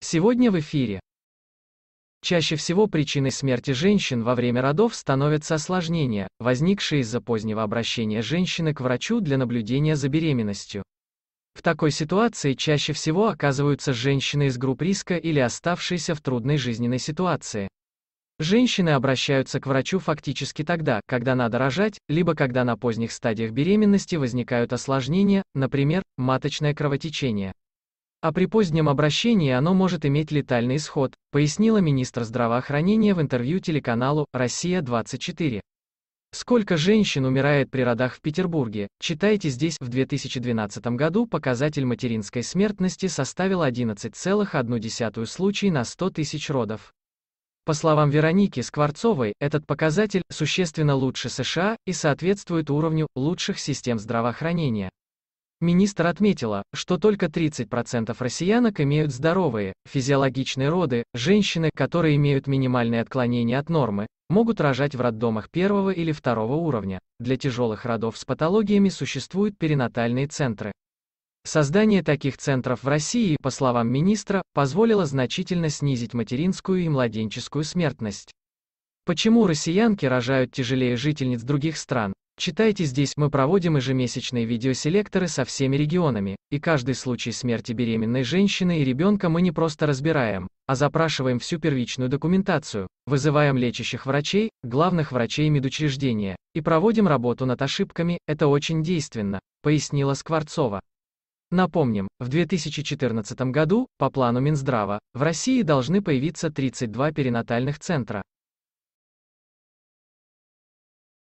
Сегодня в эфире. Чаще всего причиной смерти женщин во время родов становятся осложнения, возникшие из-за позднего обращения женщины к врачу для наблюдения за беременностью. В такой ситуации чаще всего оказываются женщины из групп риска или оставшиеся в трудной жизненной ситуации. Женщины обращаются к врачу фактически тогда, когда надо рожать, либо когда на поздних стадиях беременности возникают осложнения, например, маточное кровотечение а при позднем обращении оно может иметь летальный исход, пояснила министр здравоохранения в интервью телеканалу «Россия-24». Сколько женщин умирает при родах в Петербурге, читайте здесь, в 2012 году показатель материнской смертности составил 11,1 случай на 100 тысяч родов. По словам Вероники Скворцовой, этот показатель существенно лучше США и соответствует уровню лучших систем здравоохранения. Министр отметила, что только 30% россиянок имеют здоровые, физиологичные роды, женщины, которые имеют минимальные отклонения от нормы, могут рожать в роддомах первого или второго уровня. Для тяжелых родов с патологиями существуют перинатальные центры. Создание таких центров в России, по словам министра, позволило значительно снизить материнскую и младенческую смертность. Почему россиянки рожают тяжелее жительниц других стран? Читайте здесь, мы проводим ежемесячные видеоселекторы со всеми регионами, и каждый случай смерти беременной женщины и ребенка мы не просто разбираем, а запрашиваем всю первичную документацию, вызываем лечащих врачей, главных врачей медучреждения, и проводим работу над ошибками, это очень действенно, пояснила Скворцова. Напомним, в 2014 году, по плану Минздрава, в России должны появиться 32 перинатальных центра.